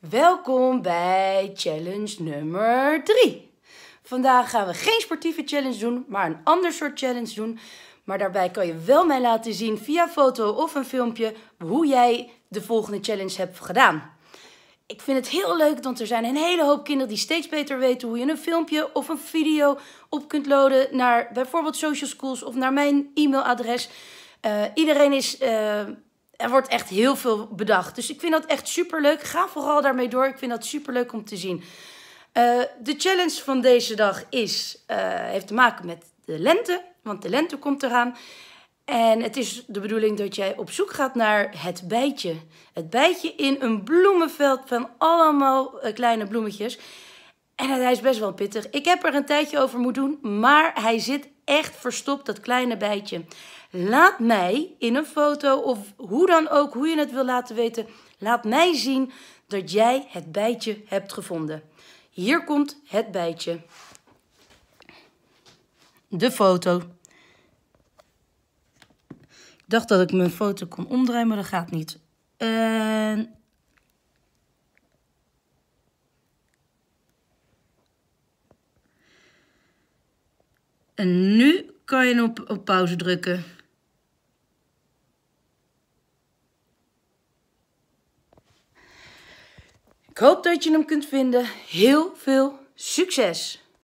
Welkom bij challenge nummer 3. Vandaag gaan we geen sportieve challenge doen, maar een ander soort challenge doen. Maar daarbij kan je wel mij laten zien via foto of een filmpje hoe jij de volgende challenge hebt gedaan. Ik vind het heel leuk, want er zijn een hele hoop kinderen die steeds beter weten hoe je een filmpje of een video op kunt laden naar bijvoorbeeld social schools of naar mijn e-mailadres. Eh, iedereen is eh, er wordt echt heel veel bedacht. Dus ik vind dat echt super leuk. Ga vooral daarmee door. Ik vind dat super leuk om te zien. Eh, de challenge van deze dag is, eh, heeft te maken met de lente. Want de lente komt eraan. En het is de bedoeling dat jij op zoek gaat naar het bijtje. Het bijtje in een bloemenveld van allemaal eh, kleine bloemetjes. En hij is best wel pittig. Ik heb er een tijdje over moeten doen, maar hij zit echt verstopt, dat kleine bijtje. Laat mij in een foto of hoe dan ook, hoe je het wil laten weten, laat mij zien dat jij het bijtje hebt gevonden. Hier komt het bijtje. De foto. Ik dacht dat ik mijn foto kon omdraaien, maar dat gaat niet. En eh, En nu kan je op, op pauze drukken. Ik hoop dat je hem kunt vinden. Heel veel succes!